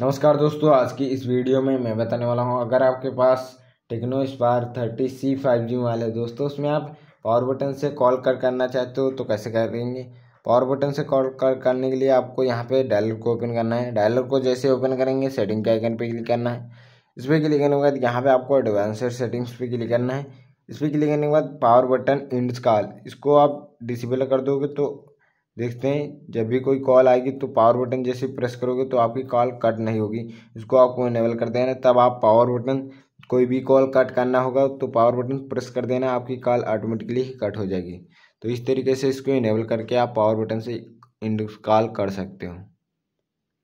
नमस्कार दोस्तों आज की इस वीडियो में मैं बताने वाला हूं अगर आपके पास Tecno Spark thirty C five G वाले दोस्तों उसमें आप पावर बटन से कॉल कर करना चाहते हो तो कैसे कर देंगे पावर बटन से कॉल कर करने के लिए आपको यहाँ पे डायलर को ओपन करना है डायलर को जैसे ओपन करेंगे सेटिंग के आइकन पर क्लिक करना है इस पर क्लिक करने के बाद यहाँ पर आपको एडवांसड सेटिंग्स पर क्लिक करना है इस पर क्लिक करने के बाद पावर बटन इंड कॉल इसको आप डिसेबल कर दोगे तो देखते हैं जब भी कोई कॉल आएगी तो पावर बटन जैसे प्रेस करोगे तो आपकी कॉल कट नहीं होगी इसको आपको इनेबल कर देना तब आप पावर बटन कोई भी कॉल कट करना होगा तो पावर बटन प्रेस कर देना आपकी कॉल ऑटोमेटिकली ही कट हो जाएगी तो इस तरीके से इसको इनेबल करके आप पावर बटन से कॉल कर सकते हो